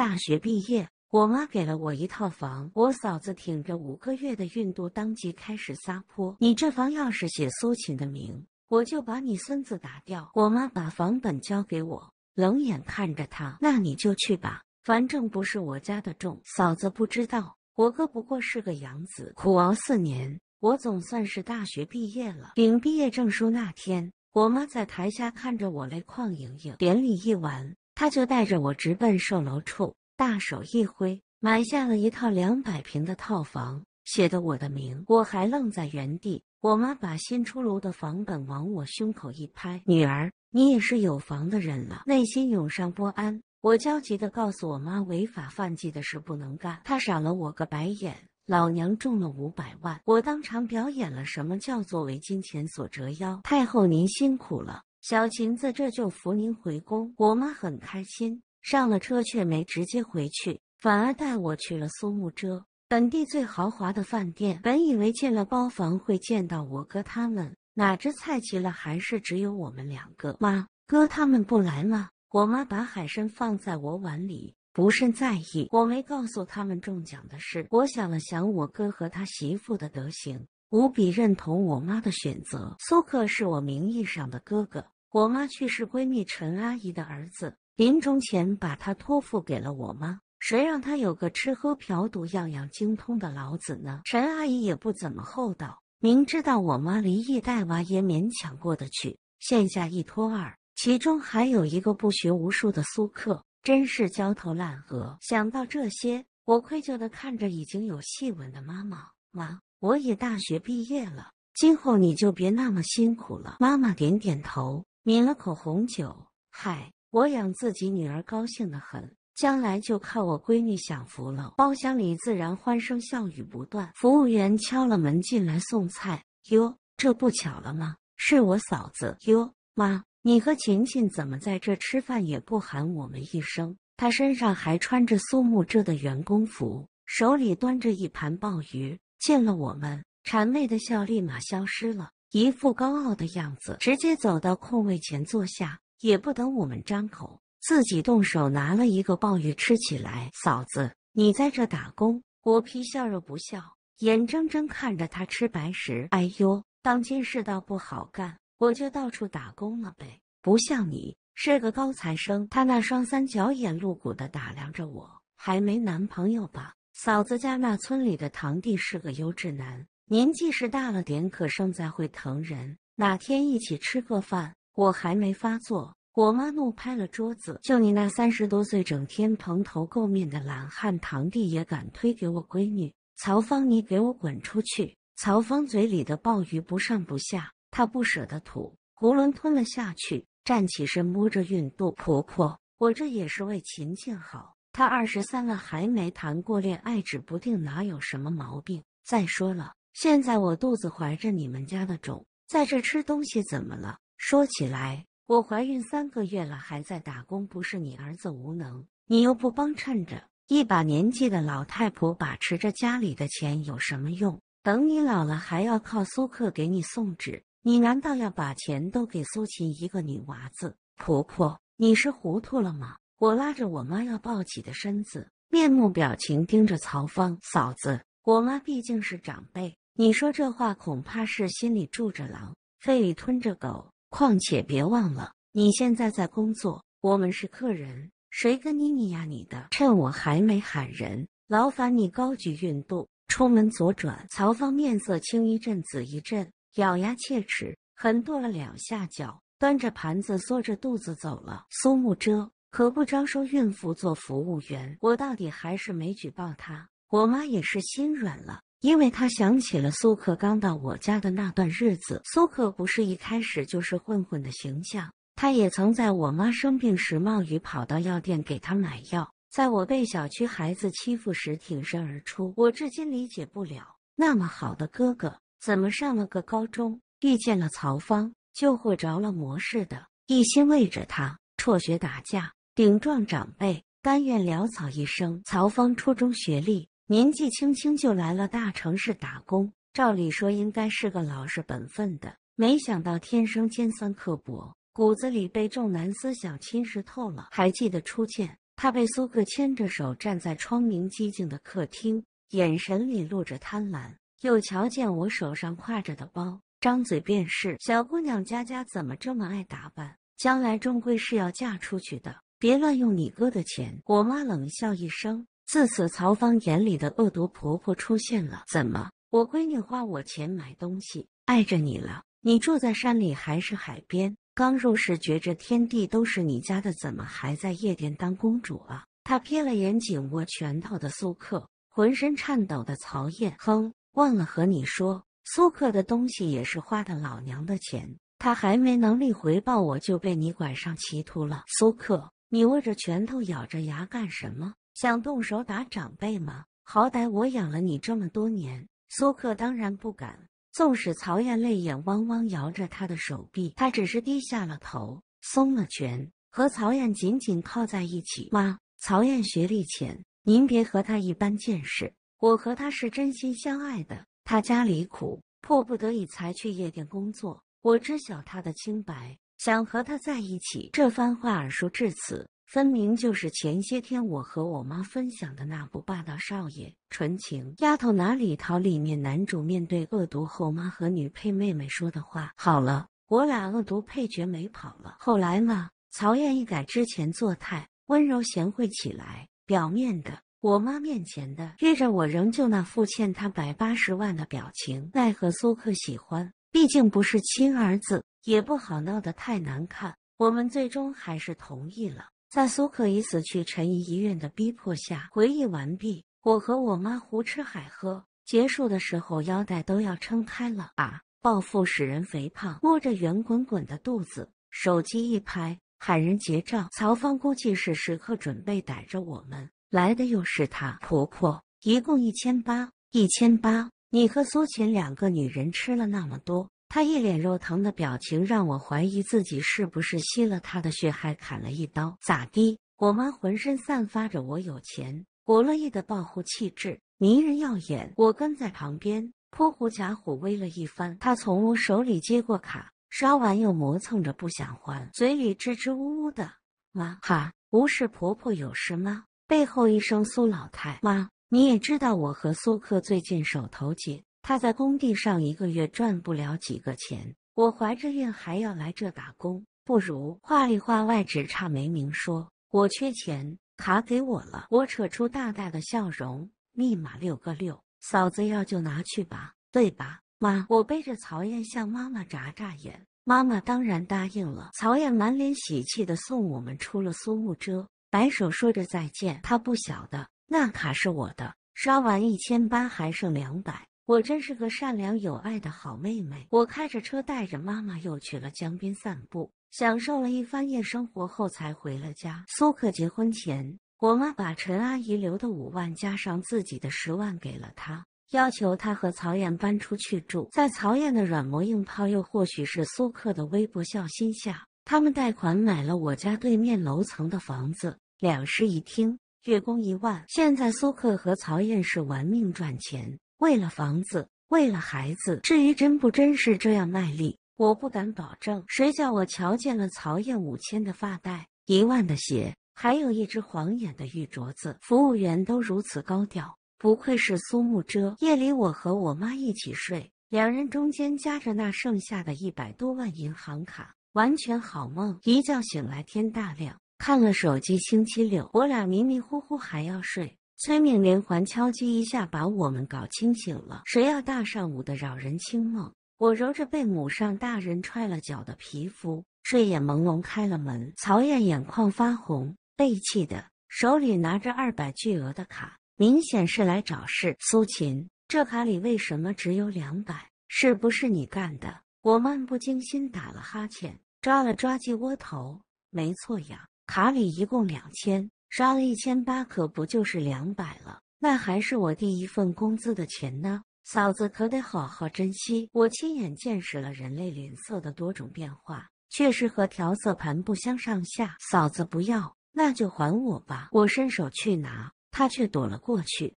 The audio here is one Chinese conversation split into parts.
大学毕业，我妈给了我一套房。我嫂子挺着五个月的孕肚，当即开始撒泼：“你这房要是写苏秦的名，我就把你孙子打掉。”我妈把房本交给我，冷眼看着她：“那你就去吧，反正不是我家的种。”嫂子不知道，我哥不过是个养子，苦熬四年，我总算是大学毕业了。领毕业证书那天，我妈在台下看着我泪眶盈盈。典礼一完。他就带着我直奔售楼处，大手一挥，买下了一套两百平的套房，写的我的名。我还愣在原地，我妈把新出炉的房本往我胸口一拍：“女儿，你也是有房的人了。”内心涌上不安，我焦急的告诉我妈：“违法犯纪的事不能干。”她赏了我个白眼：“老娘中了五百万，我当场表演了什么叫做为金钱所折腰。”太后您辛苦了。小琴子这就扶您回宫，我妈很开心。上了车却没直接回去，反而带我去了苏木遮本地最豪华的饭店。本以为进了包房会见到我哥他们，哪知菜齐了还是只有我们两个。妈，哥他们不来吗？我妈把海参放在我碗里，不甚在意。我没告诉他们中奖的事。我想了想，我哥和他媳妇的德行，无比认同我妈的选择。苏克是我名义上的哥哥。我妈去世，闺蜜陈阿姨的儿子临终前把她托付给了我妈。谁让她有个吃喝嫖赌样样精通的老子呢？陈阿姨也不怎么厚道，明知道我妈离异带娃也勉强过得去，现下一拖二，其中还有一个不学无术的苏克，真是焦头烂额。想到这些，我愧疚的看着已经有细纹的妈妈。妈，我也大学毕业了，今后你就别那么辛苦了。妈妈点点头。抿了口红酒，嗨，我养自己女儿高兴的很，将来就靠我闺女享福了。包厢里自然欢声笑语不断。服务员敲了门进来送菜，哟，这不巧了吗？是我嫂子哟，妈，你和琴琴怎么在这吃饭也不喊我们一声？她身上还穿着苏木哲的员工服，手里端着一盘鲍鱼，见了我们，谄媚的笑立马消失了。一副高傲的样子，直接走到空位前坐下，也不等我们张口，自己动手拿了一个鲍鱼吃起来。嫂子，你在这打工，我皮笑肉不笑，眼睁睁看着他吃白食。哎呦，当今世道不好干，我就到处打工了呗，不像你是个高材生。他那双三角眼露骨的打量着我，还没男朋友吧？嫂子家那村里的堂弟是个优质男。年纪是大了点，可胜在会疼人。哪天一起吃个饭，我还没发作。我妈怒拍了桌子：“就你那三十多岁，整天蓬头垢面的懒汉堂弟，也敢推给我闺女？”曹芳，你给我滚出去！曹芳嘴里的鲍鱼不上不下，她不舍得吐，囫囵吞了下去。站起身，摸着孕肚：“婆婆，我这也是为琴琴好。她二十三了还没谈过恋爱，指不定哪有什么毛病。再说了。”现在我肚子怀着你们家的种，在这吃东西怎么了？说起来，我怀孕三个月了还在打工，不是你儿子无能，你又不帮衬着。一把年纪的老太婆把持着家里的钱有什么用？等你老了还要靠苏克给你送纸，你难道要把钱都给苏秦一个女娃子？婆婆，你是糊涂了吗？我拉着我妈要抱起的身子，面目表情盯着曹芳嫂子。我妈毕竟是长辈。你说这话恐怕是心里住着狼，肺里吞着狗。况且别忘了，你现在在工作，我们是客人，谁跟你你呀？你的，趁我还没喊人，劳烦你高举孕肚，出门左转。曹芳面色青一阵紫一阵，咬牙切齿，狠跺了两下脚，端着盘子缩着肚子走了。苏慕遮可不招收孕妇做服务员，我到底还是没举报他。我妈也是心软了。因为他想起了苏克刚到我家的那段日子，苏克不是一开始就是混混的形象。他也曾在我妈生病时冒雨跑到药店给他买药，在我被小区孩子欺负时挺身而出。我至今理解不了，那么好的哥哥怎么上了个高中，遇见了曹芳就会着了魔似的，一心为着他，辍学打架，顶撞长辈，甘愿潦草一生。曹芳初中学历。年纪轻轻就来了大城市打工，照理说应该是个老实本分的，没想到天生尖酸刻薄，骨子里被重男思想侵蚀透了。还记得初见，他被苏克牵着手站在窗明几净的客厅，眼神里露着贪婪。又瞧见我手上挎着的包，张嘴便是：“小姑娘家家怎么这么爱打扮？将来终归是要嫁出去的，别乱用你哥的钱。”我妈冷笑一声。自此，曹芳眼里的恶毒婆婆出现了。怎么，我闺女花我钱买东西，碍着你了？你住在山里还是海边？刚入世，觉着天地都是你家的，怎么还在夜店当公主啊？他瞥了眼紧握拳头的苏克，浑身颤抖的曹艳。哼，忘了和你说，苏克的东西也是花的老娘的钱。他还没能力回报我，就被你拐上歧途了。苏克，你握着拳头，咬着牙干什么？想动手打长辈吗？好歹我养了你这么多年，苏克当然不敢。纵使曹燕泪眼汪汪，摇着他的手臂，他只是低下了头，松了拳，和曹燕紧紧靠在一起。妈，曹燕学历浅，您别和他一般见识。我和他是真心相爱的，他家里苦，迫不得已才去夜店工作。我知晓他的清白，想和他在一起。这番话耳熟至此。分明就是前些天我和我妈分享的那部霸道少爷纯情丫头哪里逃里面男主面对恶毒后妈和女配妹妹说的话。好了，我俩恶毒配角没跑了。后来嘛，曹艳一改之前作态，温柔贤惠起来，表面的，我妈面前的。接着我仍旧那副欠他百八十万的表情，奈何苏克喜欢，毕竟不是亲儿子，也不好闹得太难看。我们最终还是同意了。在苏可已死去，陈怡医院的逼迫下，回忆完毕。我和我妈胡吃海喝，结束的时候腰带都要撑开了啊！暴富使人肥胖，摸着圆滚滚的肚子，手机一拍，喊人结账。曹芳估计是时刻准备逮着我们来的，又是她婆婆，一共一千八，一千八，你和苏秦两个女人吃了那么多。他一脸肉疼的表情，让我怀疑自己是不是吸了他的血还砍了一刀？咋的？我妈浑身散发着我有钱我乐意的暴富气质，迷人耀眼。我跟在旁边扑虎假虎威了一番。他从我手里接过卡，刷完又磨蹭着不想还，嘴里支支吾吾的。妈，哈，不是婆婆有事吗？背后一声苏老太，妈，你也知道我和苏克最近手头紧。他在工地上一个月赚不了几个钱，我怀着孕还要来这打工，不如……话里话外只差没明说，我缺钱，卡给我了，我扯出大大的笑容，密码六个六，嫂子要就拿去吧，对吧？妈，我背着曹燕向妈妈眨眨眼，妈妈当然答应了。曹燕满脸喜气的送我们出了苏木遮，摆手说着再见。他不晓得那卡是我的，刷完一千八还剩两百。我真是个善良有爱的好妹妹。我开着车带着妈妈又去了江边散步，享受了一番夜生活后才回了家。苏克结婚前，我妈把陈阿姨留的五万加上自己的十万给了他，要求他和曹燕搬出去住。在曹燕的软磨硬泡，又或许是苏克的微薄孝心下，他们贷款买了我家对面楼层的房子，两室一厅，月供一万。现在苏克和曹燕是玩命赚钱。为了房子，为了孩子，至于真不真是这样卖力，我不敢保证。谁叫我瞧见了曹艳五千的发带，一万的鞋，还有一只晃眼的玉镯子？服务员都如此高调，不愧是苏慕遮。夜里我和我妈一起睡，两人中间夹着那剩下的一百多万银行卡，完全好梦。一觉醒来天大亮，看了手机，星期六，我俩迷迷糊糊还要睡。催命连环敲击一下，把我们搞清醒了。谁要大上午的扰人清梦？我揉着被母上大人踹了脚的皮肤，睡眼朦胧开了门。曹燕眼眶发红，被气的手里拿着二百巨额的卡，明显是来找事。苏秦，这卡里为什么只有两百？是不是你干的？我漫不经心打了哈欠，抓了抓鸡窝头。没错呀，卡里一共两千。刷了一千八，可不就是两百了？那还是我第一份工资的钱呢，嫂子可得好好珍惜。我亲眼见识了人类脸色的多种变化，确实和调色盘不相上下。嫂子不要，那就还我吧。我伸手去拿，他却躲了过去，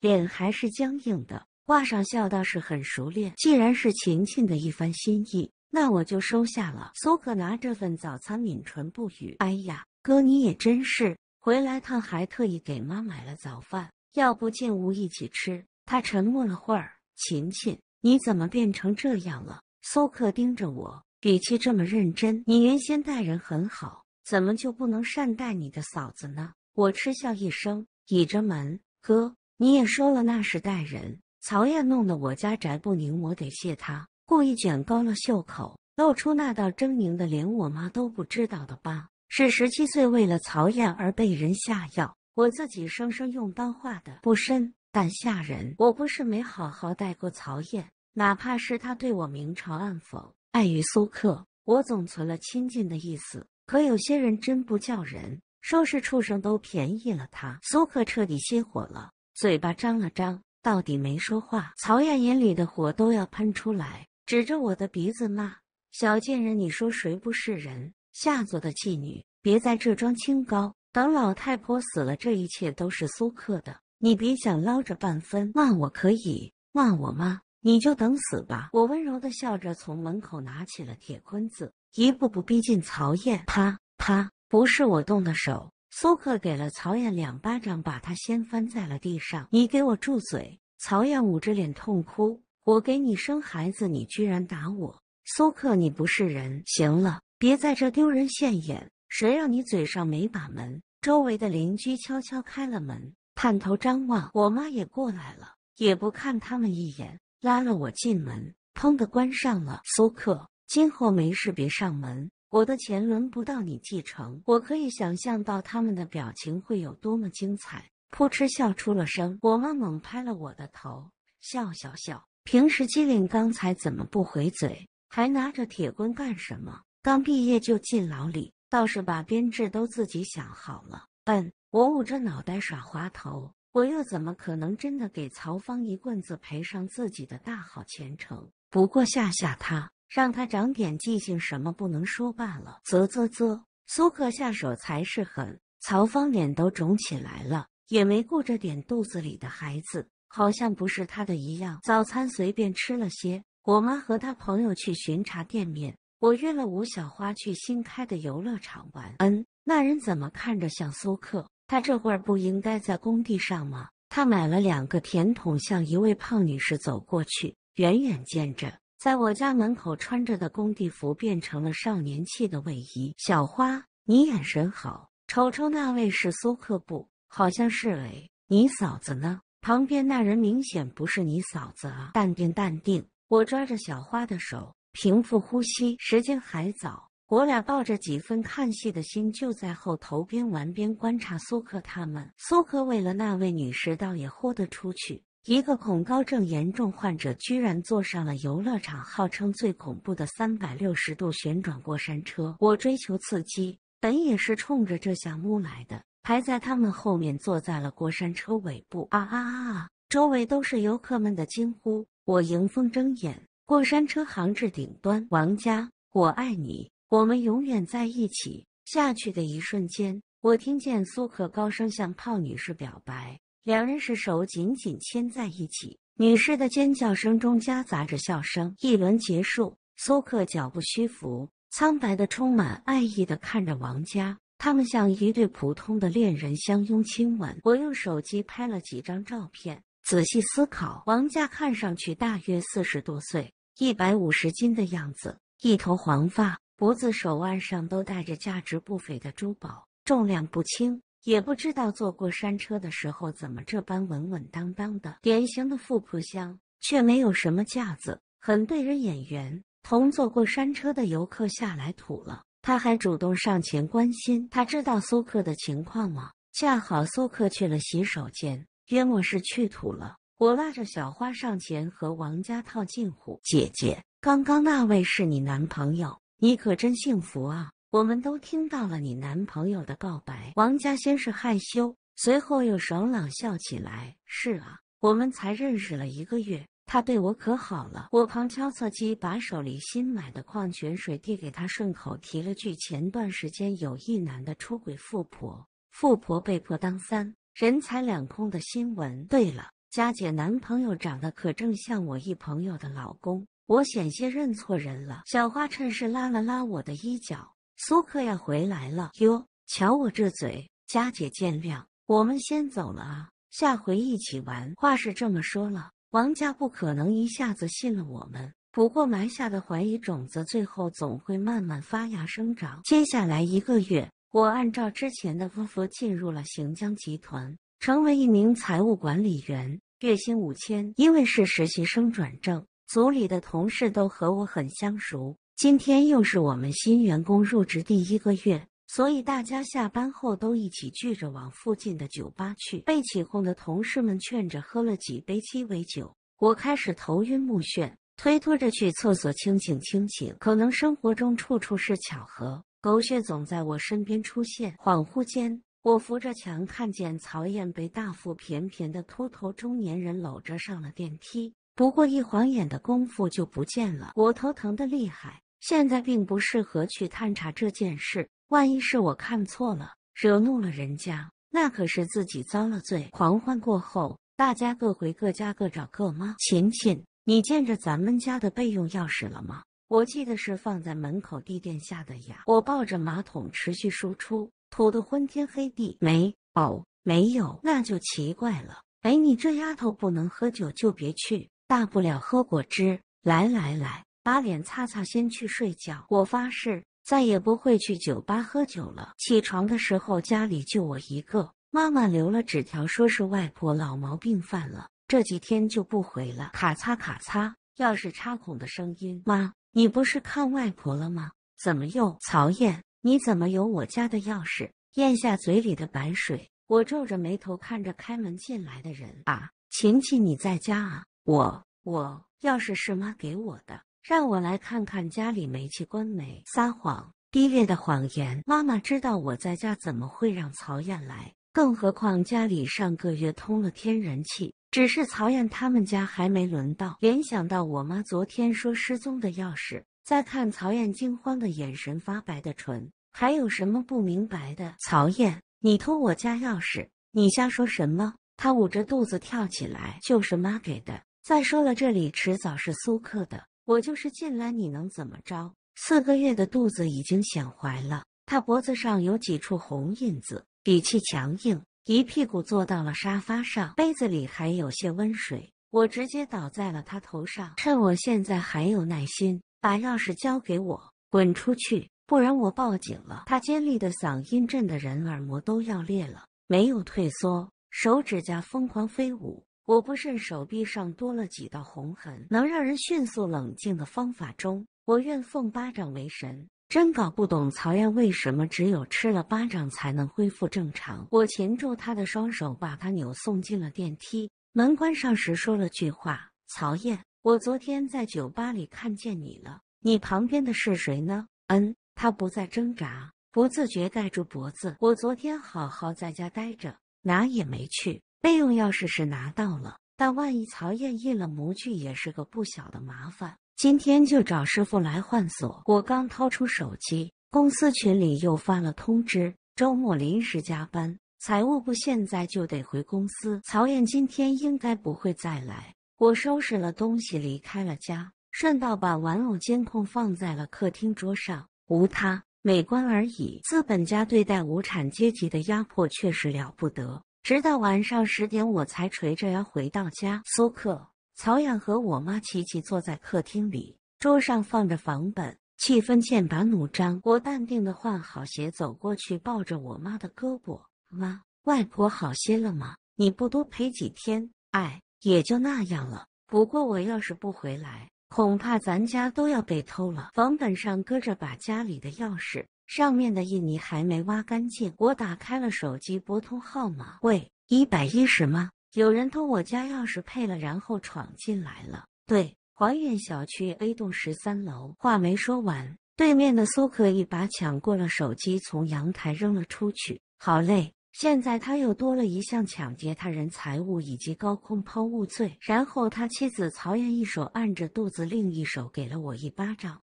脸还是僵硬的，挂上笑倒是很熟练。既然是晴晴的一番心意。那我就收下了。苏克拿这份早餐，抿唇不语。哎呀，哥你也真是，回来趟还特意给妈买了早饭，要不进屋一起吃？他沉默了会儿。琴琴，你怎么变成这样了？苏克盯着我，语气这么认真。你原先待人很好，怎么就不能善待你的嫂子呢？我嗤笑一声，倚着门。哥，你也说了那是待人。曹燕弄得我家宅不宁，我得谢她。故意卷高了袖口，露出那道狰狞的、连我妈都不知道的疤。是十七岁为了曹艳而被人下药，我自己生生用刀划的，不深，但吓人。我不是没好好待过曹艳，哪怕是他对我明嘲暗讽，碍于苏克，我总存了亲近的意思。可有些人真不叫人，收拾畜生都便宜了他。苏克彻底熄火了，嘴巴张了张，到底没说话。曹艳眼里的火都要喷出来。指着我的鼻子骂：“小贱人，你说谁不是人？下作的妓女，别在这装清高。等老太婆死了，这一切都是苏克的，你别想捞着半分。骂我可以，骂我妈，你就等死吧。”我温柔的笑着，从门口拿起了铁棍子，一步步逼近曹燕。啪啪，不是我动的手，苏克给了曹燕两巴掌，把他掀翻在了地上。你给我住嘴！曹燕捂着脸痛哭。我给你生孩子，你居然打我！苏克，你不是人！行了，别在这丢人现眼。谁让你嘴上没把门？周围的邻居悄悄开了门，探头张望。我妈也过来了，也不看他们一眼，拉了我进门，砰的关上了。苏克，今后没事别上门，我的钱轮不到你继承。我可以想象到他们的表情会有多么精彩，扑哧笑出了声。我妈猛拍了我的头，笑笑笑。平时机灵，刚才怎么不回嘴？还拿着铁棍干什么？刚毕业就进牢里，倒是把编制都自己想好了。嗯，我捂着脑袋耍滑头，我又怎么可能真的给曹芳一棍子赔上自己的大好前程？不过吓吓他，让他长点记性，什么不能说罢了。啧啧啧，苏克下手才是狠。曹芳脸都肿起来了，也没顾着点肚子里的孩子。好像不是他的一样。早餐随便吃了些。我妈和她朋友去巡查店面。我约了吴小花去新开的游乐场玩。嗯，那人怎么看着像苏克？他这会儿不应该在工地上吗？他买了两个甜筒，向一位胖女士走过去。远远见着，在我家门口穿着的工地服变成了少年气的卫衣。小花，你眼神好，瞅瞅那位是苏克不？好像是哎。你嫂子呢？旁边那人明显不是你嫂子啊！淡定，淡定！我抓着小花的手，平复呼吸。时间还早，我俩抱着几分看戏的心，就在后头边玩边观察苏克他们。苏克为了那位女士，倒也豁得出去。一个恐高症严重患者，居然坐上了游乐场号称最恐怖的三百六十度旋转过山车。我追求刺激，本也是冲着这项目来的。还在他们后面，坐在了过山车尾部。啊啊啊！周围都是游客们的惊呼。我迎风睁眼，过山车行至顶端。王佳，我爱你，我们永远在一起。下去的一瞬间，我听见苏克高声向胖女士表白，两人是手紧紧牵在一起。女士的尖叫声中夹杂着笑声。一轮结束，苏克脚步虚浮，苍白的，充满爱意的看着王佳。他们像一对普通的恋人相拥亲吻，我用手机拍了几张照片。仔细思考，王家看上去大约四十多岁，一百五十斤的样子，一头黄发，脖子、手腕上都戴着价值不菲的珠宝，重量不轻，也不知道坐过山车的时候怎么这般稳稳当当的。典型的富婆相，却没有什么架子，很对人眼缘。同坐过山车的游客下来吐了。他还主动上前关心，他知道苏克的情况吗？恰好苏克去了洗手间，约莫是去吐了。我拉着小花上前和王佳套近乎：“姐姐，刚刚那位是你男朋友？你可真幸福啊！我们都听到了你男朋友的告白。”王佳先是害羞，随后又爽朗笑起来：“是啊，我们才认识了一个月。”他对我可好了，我旁敲侧击把手里新买的矿泉水递给他，顺口提了句前段时间有一男的出轨富婆，富婆被迫当三，人财两空的新闻。对了，佳姐男朋友长得可正像我一朋友的老公，我险些认错人了。小花趁势拉了拉我的衣角，苏克要回来了哟，瞧我这嘴，佳姐见谅，我们先走了啊，下回一起玩。话是这么说了。王家不可能一下子信了我们，不过埋下的怀疑种子，最后总会慢慢发芽生长。接下来一个月，我按照之前的吩咐进入了行江集团，成为一名财务管理员，月薪五千。因为是实习生转正，组里的同事都和我很相熟。今天又是我们新员工入职第一个月。所以大家下班后都一起聚着往附近的酒吧去，被起哄的同事们劝着喝了几杯鸡尾酒，我开始头晕目眩，推脱着去厕所清醒清醒。可能生活中处处是巧合，狗血总在我身边出现。恍惚间，我扶着墙看见曹艳被大腹便便的秃头中年人搂着上了电梯，不过一晃眼的功夫就不见了。我头疼的厉害，现在并不适合去探查这件事。万一是我看错了，惹怒了人家，那可是自己遭了罪。狂欢过后，大家各回各家，各找各妈。琴琴，你见着咱们家的备用钥匙了吗？我记得是放在门口地垫下的呀。我抱着马桶持续输出，吐得昏天黑地。没，哦，没有，那就奇怪了。哎，你这丫头不能喝酒，就别去，大不了喝果汁。来来来，把脸擦擦，先去睡觉。我发誓。再也不会去酒吧喝酒了。起床的时候，家里就我一个。妈妈留了纸条，说是外婆老毛病犯了，这几天就不回了。咔嚓咔嚓，钥匙插孔的声音。妈，你不是看外婆了吗？怎么又？曹燕，你怎么有我家的钥匙？咽下嘴里的白水，我皱着眉头看着开门进来的人。啊，琴琴，你在家啊？我我钥匙是妈给我的。让我来看看家里煤气关没？撒谎，低劣的谎言。妈妈知道我在家，怎么会让曹艳来？更何况家里上个月通了天然气，只是曹艳他们家还没轮到。联想到我妈昨天说失踪的钥匙，再看曹艳惊慌的眼神、发白的唇，还有什么不明白的？曹艳，你偷我家钥匙？你瞎说什么？她捂着肚子跳起来，就是妈给的。再说了，这里迟早是苏克的。我就是进来，你能怎么着？四个月的肚子已经显怀了，他脖子上有几处红印子，底气强硬，一屁股坐到了沙发上，杯子里还有些温水。我直接倒在了他头上，趁我现在还有耐心，把钥匙交给我，滚出去，不然我报警了！他尖利的嗓音震得人耳膜都要裂了，没有退缩，手指甲疯狂飞舞。我不慎手臂上多了几道红痕。能让人迅速冷静的方法中，我愿奉巴掌为神。真搞不懂曹燕为什么只有吃了巴掌才能恢复正常。我擒住他的双手，把他扭送进了电梯。门关上时说了句话：“曹燕，我昨天在酒吧里看见你了，你旁边的是谁呢？”“嗯。”他不再挣扎，不自觉盖住脖子。我昨天好好在家待着，哪也没去。备用钥匙是拿到了，但万一曹燕印了模具，也是个不小的麻烦。今天就找师傅来换锁。我刚掏出手机，公司群里又发了通知，周末临时加班，财务部现在就得回公司。曹燕今天应该不会再来。我收拾了东西，离开了家，顺道把玩偶监控放在了客厅桌上，无他，美观而已。资本家对待无产阶级的压迫确实了不得。直到晚上十点，我才垂着腰回到家。苏克、曹阳和我妈齐齐坐在客厅里，桌上放着房本，气氛剑拔弩张。我淡定的换好鞋，走过去，抱着我妈的胳膊：“妈，外婆好些了吗？你不多陪几天？哎，也就那样了。不过我要是不回来……”恐怕咱家都要被偷了。房本上搁着把家里的钥匙，上面的印泥还没挖干净。我打开了手机，拨通号码。喂，一百一十吗？有人偷我家钥匙配了，然后闯进来了。对，华苑小区 A 栋十三楼。话没说完，对面的苏克一把抢过了手机，从阳台扔了出去。好嘞。现在他又多了一项抢劫他人财物以及高空抛物罪。然后他妻子曹艳一手按着肚子，另一手给了我一巴掌。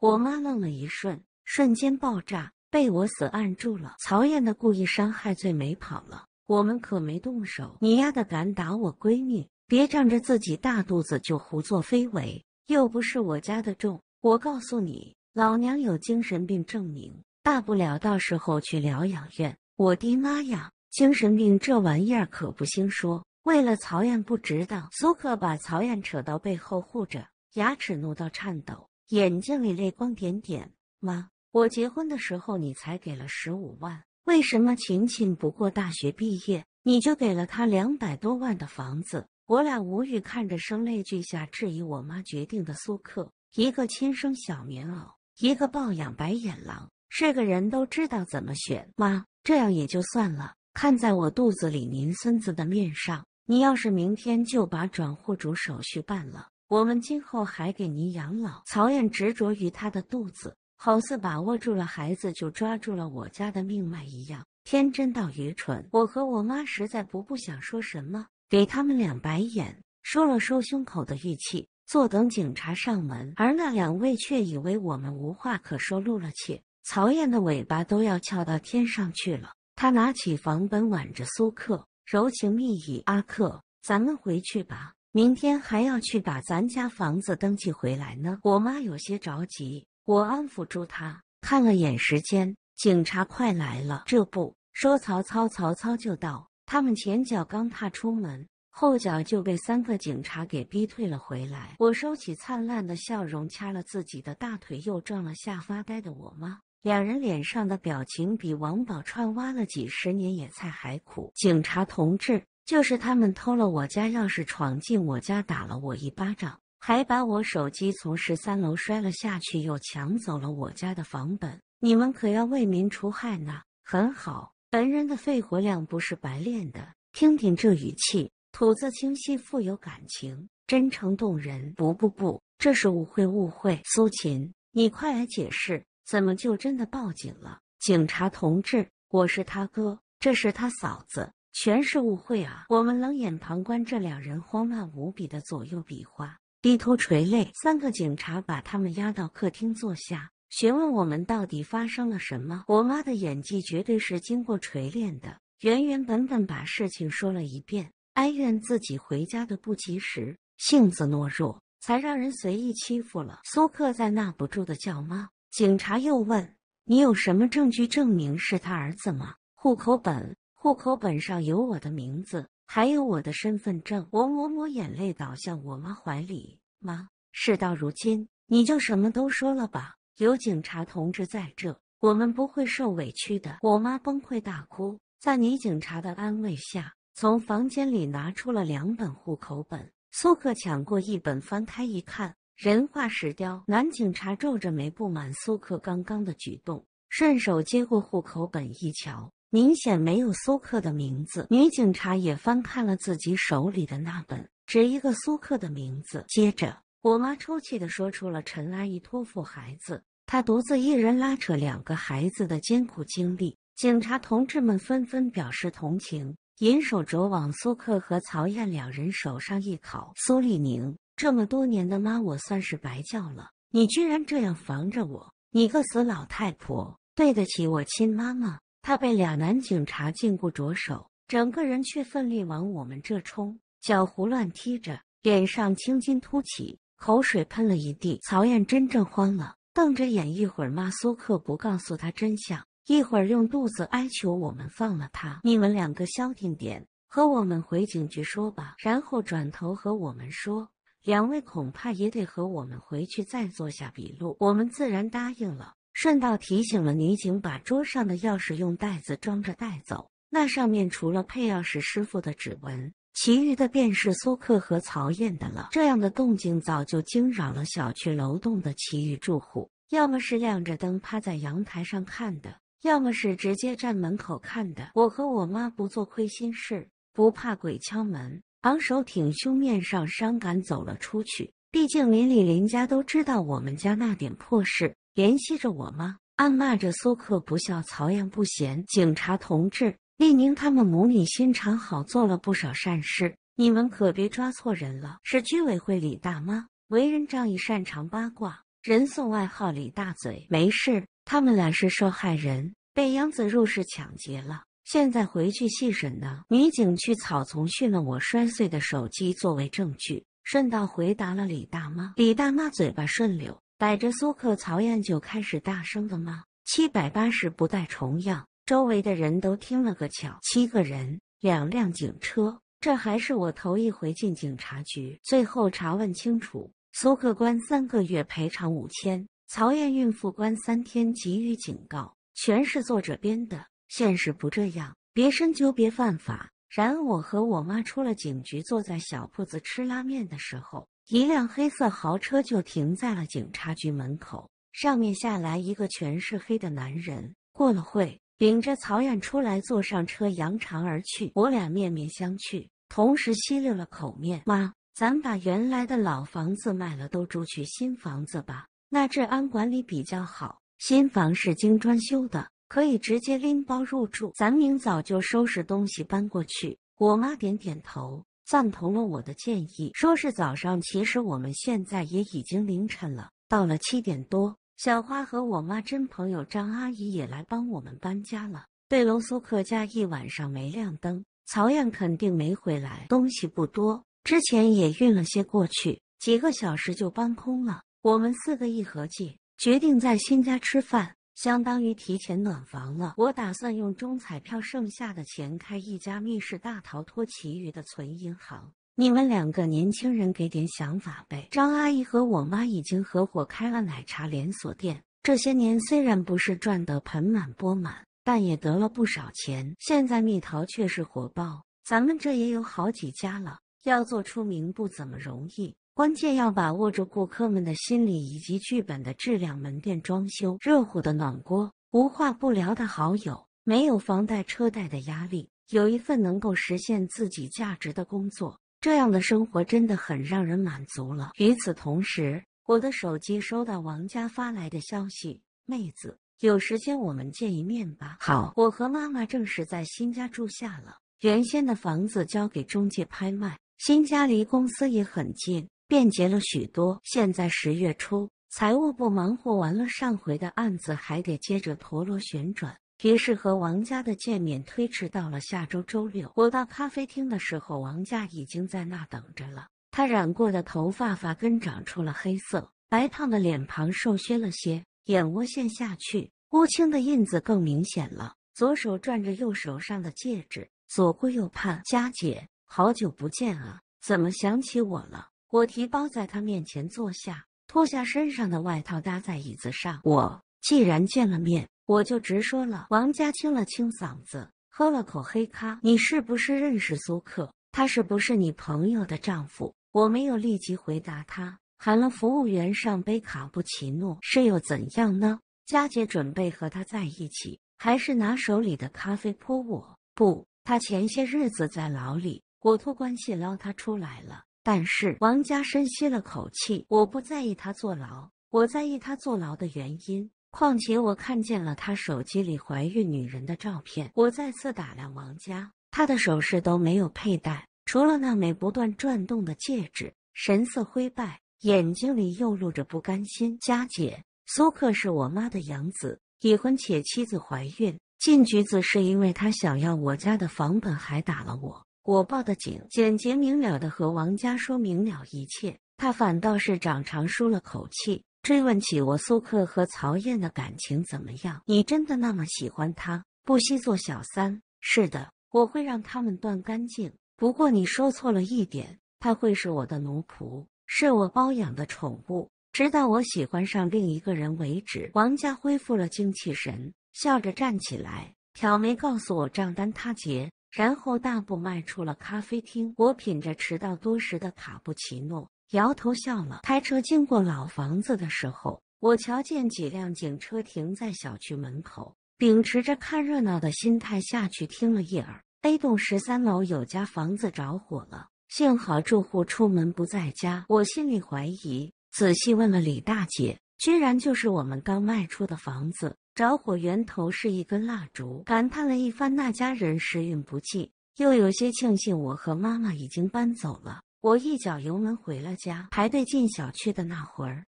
我妈愣了一瞬，瞬间爆炸，被我死按住了。曹艳的故意伤害罪没跑了，我们可没动手。你丫的敢打我闺女，别仗着自己大肚子就胡作非为，又不是我家的种。我告诉你。老娘有精神病证明，大不了到时候去疗养院。我的妈呀，精神病这玩意儿可不兴说。为了曹艳不值当，苏克把曹艳扯到背后护着，牙齿怒到颤抖，眼睛里泪光点点。妈，我结婚的时候你才给了十五万，为什么晴晴不过大学毕业你就给了她两百多万的房子？我俩无语看着声泪俱下质疑我妈决定的苏克，一个亲生小棉袄。一个抱养白眼狼，是个人都知道怎么选。妈，这样也就算了，看在我肚子里您孙子的面上，你要是明天就把转户主手续办了，我们今后还给您养老。曹燕执着于他的肚子，好似把握住了孩子就抓住了我家的命脉一样，天真到愚蠢。我和我妈实在不不想说什么，给他们俩白眼，收了收胸口的玉气。坐等警察上门，而那两位却以为我们无话可说，露了怯。曹燕的尾巴都要翘到天上去了。他拿起房本，挽着苏克，柔情蜜语：“阿克，咱们回去吧，明天还要去把咱家房子登记回来呢。”我妈有些着急，我安抚住她，看了眼时间，警察快来了。这不说曹操，曹操就到。他们前脚刚踏出门。后脚就被三个警察给逼退了回来。我收起灿烂的笑容，掐了自己的大腿，又撞了下发呆的我妈。两人脸上的表情比王宝钏挖了几十年野菜还苦。警察同志，就是他们偷了我家钥匙，闯进我家，打了我一巴掌，还把我手机从十三楼摔了下去，又抢走了我家的房本。你们可要为民除害呢！很好，本人的肺活量不是白练的，听听这语气。吐字清晰，富有感情，真诚动人。不不不，这是误会，误会！苏秦，你快来解释，怎么就真的报警了？警察同志，我是他哥，这是他嫂子，全是误会啊！我们冷眼旁观，这两人慌乱无比的左右比划，低头垂泪。三个警察把他们押到客厅坐下，询问我们到底发生了什么。我妈的演技绝对是经过锤炼的，原原本本把事情说了一遍。哀怨自己回家的不及时，性子懦弱，才让人随意欺负了。苏克在那不住的叫妈。警察又问：“你有什么证据证明是他儿子吗？”户口本，户口本上有我的名字，还有我的身份证。我抹抹眼泪，倒向我妈怀里。妈，事到如今，你就什么都说了吧。有警察同志在这，我们不会受委屈的。我妈崩溃大哭，在女警察的安慰下。从房间里拿出了两本户口本，苏克抢过一本，翻开一看，人化石雕。男警察皱着眉，不满苏克刚刚的举动，顺手接过户口本一瞧，明显没有苏克的名字。女警察也翻看了自己手里的那本，只一个苏克的名字。接着，我妈抽泣的说出了陈阿姨托付孩子，她独自一人拉扯两个孩子的艰苦经历。警察同志们纷纷表示同情。银手镯往苏克和曹艳两人手上一拷，苏丽宁，这么多年的妈我算是白叫了！你居然这样防着我，你个死老太婆，对得起我亲妈吗？他被俩男警察禁锢着手，整个人却奋力往我们这冲，脚胡乱踢着，脸上青筋凸起，口水喷了一地。曹艳真正慌了，瞪着眼一会儿骂苏克不告诉他真相。一会儿用肚子哀求我们放了他。你们两个消停点，和我们回警局说吧。然后转头和我们说，两位恐怕也得和我们回去再做下笔录。我们自然答应了，顺道提醒了女警把桌上的钥匙用袋子装着带走。那上面除了配钥匙师傅的指纹，其余的便是苏克和曹艳的了。这样的动静早就惊扰了小区楼栋的其余住户，要么是亮着灯趴在阳台上看的。要么是直接站门口看的。我和我妈不做亏心事，不怕鬼敲门，昂首挺胸，面上伤感走了出去。毕竟邻里邻家都知道我们家那点破事，联系着我妈，暗骂着苏克不孝，曹艳不贤。警察同志，丽宁他们母女心肠好，做了不少善事，你们可别抓错人了。是居委会李大妈，为人仗义，擅长八卦。人送外号李大嘴，没事。他们俩是受害人，被杨子入室抢劫了，现在回去细审呢。女警去草丛训了我摔碎的手机作为证据，顺道回答了李大妈。李大妈嘴巴顺溜，逮着苏克曹燕就开始大声的骂：“七百八十不带重样。”周围的人都听了个巧，七个人，两辆警车，这还是我头一回进警察局。最后查问清楚。苏客官三个月赔偿五千，曹艳孕妇关三天给予警告，全是作者编的，现实不这样，别深究，别犯法。然我和我妈出了警局，坐在小铺子吃拉面的时候，一辆黑色豪车就停在了警察局门口，上面下来一个全是黑的男人，过了会领着曹艳出来，坐上车扬长而去，我俩面面相觑，同时吸溜了口面，妈。咱把原来的老房子卖了，都住去新房子吧。那治安管理比较好，新房是精装修的，可以直接拎包入住。咱明早就收拾东西搬过去。我妈点点头，赞同了我的建议，说是早上。其实我们现在也已经凌晨了，到了七点多，小花和我妈真朋友张阿姨也来帮我们搬家了。对楼苏克家一晚上没亮灯，曹燕肯定没回来，东西不多。之前也运了些过去，几个小时就搬空了。我们四个一合计，决定在新家吃饭，相当于提前暖房了。我打算用中彩票剩下的钱开一家密室大逃脱，其余的存银行。你们两个年轻人给点想法呗。张阿姨和我妈已经合伙开了奶茶连锁店，这些年虽然不是赚得盆满钵满，但也得了不少钱。现在蜜桃确实火爆，咱们这也有好几家了。要做出名不怎么容易，关键要把握住顾客们的心理以及剧本的质量。门店装修热乎的暖锅，无话不聊的好友，没有房贷车贷的压力，有一份能够实现自己价值的工作，这样的生活真的很让人满足了。与此同时，我的手机收到王家发来的消息：“妹子，有时间我们见一面吧。”好，我和妈妈正式在新家住下了，原先的房子交给中介拍卖。新家离公司也很近，便捷了许多。现在十月初，财务部忙活完了上回的案子，还得接着陀螺旋转，于是和王家的见面推迟到了下周周六。我到咖啡厅的时候，王家已经在那等着了。他染过的头发发根长出了黑色，白胖的脸庞瘦削了些，眼窝陷下去，乌青的印子更明显了。左手转着右手上的戒指，左顾右盼，佳姐。好久不见啊，怎么想起我了？我提包在他面前坐下，脱下身上的外套搭在椅子上。我既然见了面，我就直说了。王佳清了清嗓子，喝了口黑咖。你是不是认识苏克？他是不是你朋友的丈夫？我没有立即回答他，喊了服务员上杯卡布奇诺。是又怎样呢？佳姐准备和他在一起，还是拿手里的咖啡泼我？不，他前些日子在牢里。我托关系捞他出来了，但是王家深吸了口气。我不在意他坐牢，我在意他坐牢的原因。况且我看见了他手机里怀孕女人的照片。我再次打量王家，他的首饰都没有佩戴，除了那枚不断转动的戒指，神色灰败，眼睛里又露着不甘心。佳姐，苏克是我妈的养子，已婚且妻子怀孕，进局子是因为他想要我家的房本，还打了我。我报的警，简洁明了的和王家说明了一切。他反倒是长长舒了口气，追问起我苏克和曹艳的感情怎么样。你真的那么喜欢他，不惜做小三？是的，我会让他们断干净。不过你说错了一点，他会是我的奴仆，是我包养的宠物，直到我喜欢上另一个人为止。王家恢复了精气神，笑着站起来，挑眉告诉我账单他结。然后大步迈出了咖啡厅。我品着迟到多时的卡布奇诺，摇头笑了。开车经过老房子的时候，我瞧见几辆警车停在小区门口。秉持着看热闹的心态下去听了一耳，A 栋十三楼有家房子着火了，幸好住户出门不在家。我心里怀疑，仔细问了李大姐，居然就是我们刚卖出的房子。着火源头是一根蜡烛，感叹了一番那家人时运不济，又有些庆幸我和妈妈已经搬走了。我一脚油门回了家，排队进小区的那会儿，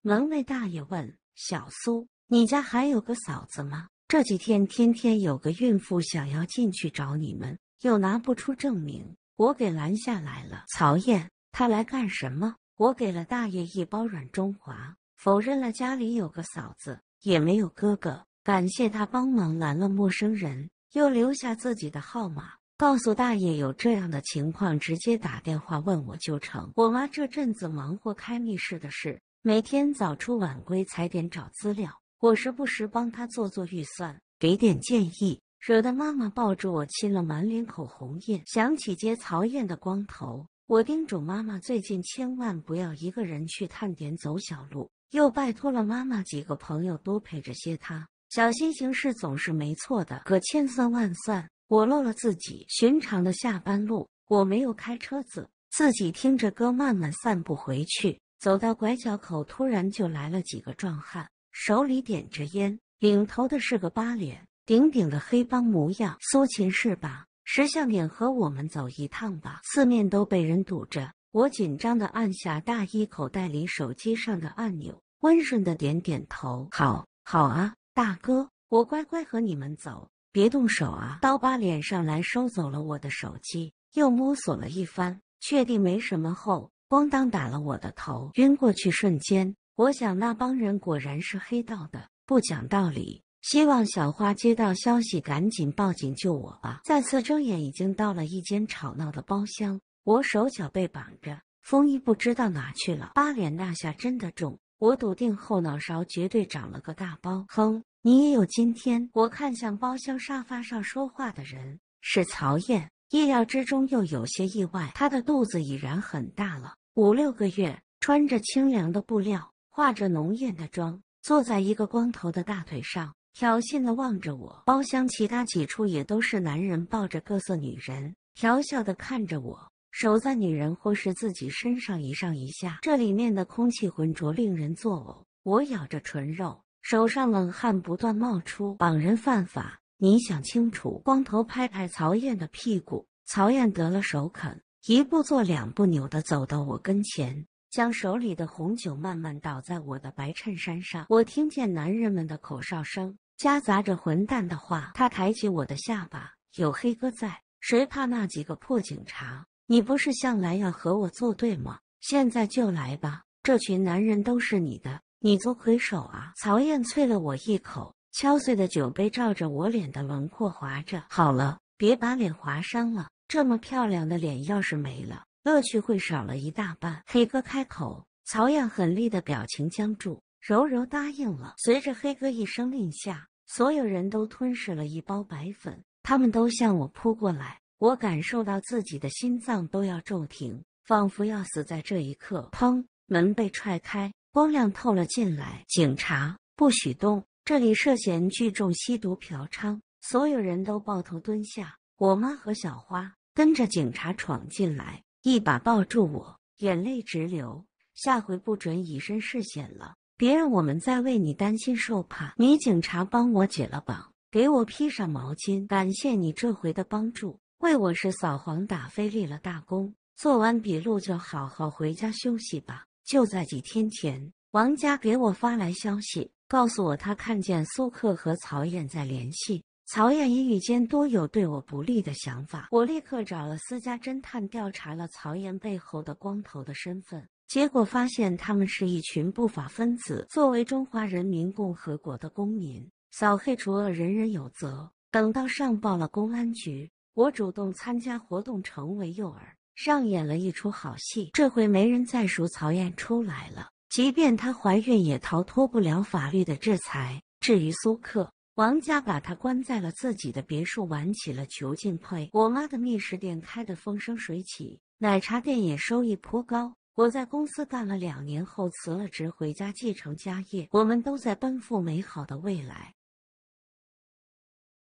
门卫大爷问小苏：“你家还有个嫂子吗？这几天天天有个孕妇想要进去找你们，又拿不出证明，我给拦下来了。”曹燕，她来干什么？我给了大爷一包软中华，否认了家里有个嫂子，也没有哥哥。感谢他帮忙拦了陌生人，又留下自己的号码，告诉大爷有这样的情况直接打电话问我就成。我妈这阵子忙活开密室的事，每天早出晚归，踩点找资料。我时不时帮她做做预算，给点建议，惹得妈妈抱住我亲了满脸口红印。想起接曹艳的光头。我叮嘱妈妈最近千万不要一个人去探点走小路，又拜托了妈妈几个朋友多陪着些她。小心行事总是没错的，可千算万算，我漏了自己。寻常的下班路，我没有开车子，自己听着歌慢慢散步回去。走到拐角口，突然就来了几个壮汉，手里点着烟，领头的是个疤脸，顶顶的黑帮模样，苏秦是吧？识相点，和我们走一趟吧。四面都被人堵着，我紧张的按下大衣口袋里手机上的按钮，温顺的点点头：“好，好啊，大哥，我乖乖和你们走，别动手啊！”刀疤脸上来收走了我的手机，又摸索了一番，确定没什么后，咣当打了我的头，晕过去。瞬间，我想那帮人果然是黑道的，不讲道理。希望小花接到消息赶紧报警救我吧！再次睁眼，已经到了一间吵闹的包厢，我手脚被绑着，风衣不知道哪去了。巴脸那下真的重，我笃定后脑勺绝对长了个大包。哼，你也有今天！我看向包厢沙发上说话的人，是曹燕。意料之中又有些意外，她的肚子已然很大了，五六个月，穿着清凉的布料，化着浓艳的妆，坐在一个光头的大腿上。挑衅的望着我，包厢其他几处也都是男人抱着各色女人，调笑的看着我，手在女人或是自己身上一上一下。这里面的空气浑浊，令人作呕。我咬着唇肉，手上冷汗不断冒出。绑人犯法，你想清楚。光头拍拍曹艳的屁股，曹艳得了手肯，一步做两步扭的走到我跟前。将手里的红酒慢慢倒在我的白衬衫上，我听见男人们的口哨声，夹杂着混蛋的话。他抬起我的下巴，有黑哥在，谁怕那几个破警察？你不是向来要和我作对吗？现在就来吧，这群男人都是你的，你做魁首啊！曹艳啐了我一口，敲碎的酒杯照着我脸的轮廓划着。好了，别把脸划伤了，这么漂亮的脸要是没了。乐趣会少了一大半。黑哥开口，曹艳狠厉的表情僵住，柔柔答应了。随着黑哥一声令下，所有人都吞噬了一包白粉。他们都向我扑过来，我感受到自己的心脏都要骤停，仿佛要死在这一刻。砰！门被踹开，光亮透了进来。警察，不许动！这里涉嫌聚众吸毒嫖娼。所有人都抱头蹲下。我妈和小花跟着警察闯进来。一把抱住我，眼泪直流。下回不准以身试险了，别让我们再为你担心受怕。女警察帮我解了绑，给我披上毛巾。感谢你这回的帮助，为我是扫黄打非立了大功。做完笔录就好好回家休息吧。就在几天前，王佳给我发来消息，告诉我他看见苏克和曹艳在联系。曹艳言语间多有对我不利的想法，我立刻找了私家侦探调查了曹艳背后的光头的身份，结果发现他们是一群不法分子。作为中华人民共和国的公民，扫黑除恶人人有责。等到上报了公安局，我主动参加活动，成为诱饵，上演了一出好戏。这回没人再赎曹艳出来了，即便她怀孕，也逃脱不了法律的制裁。至于苏克。王家把他关在了自己的别墅，玩起了囚禁配。我妈的密室店开得风生水起，奶茶店也收益颇高。我在公司干了两年后辞了职，回家继承家业。我们都在奔赴美好的未来。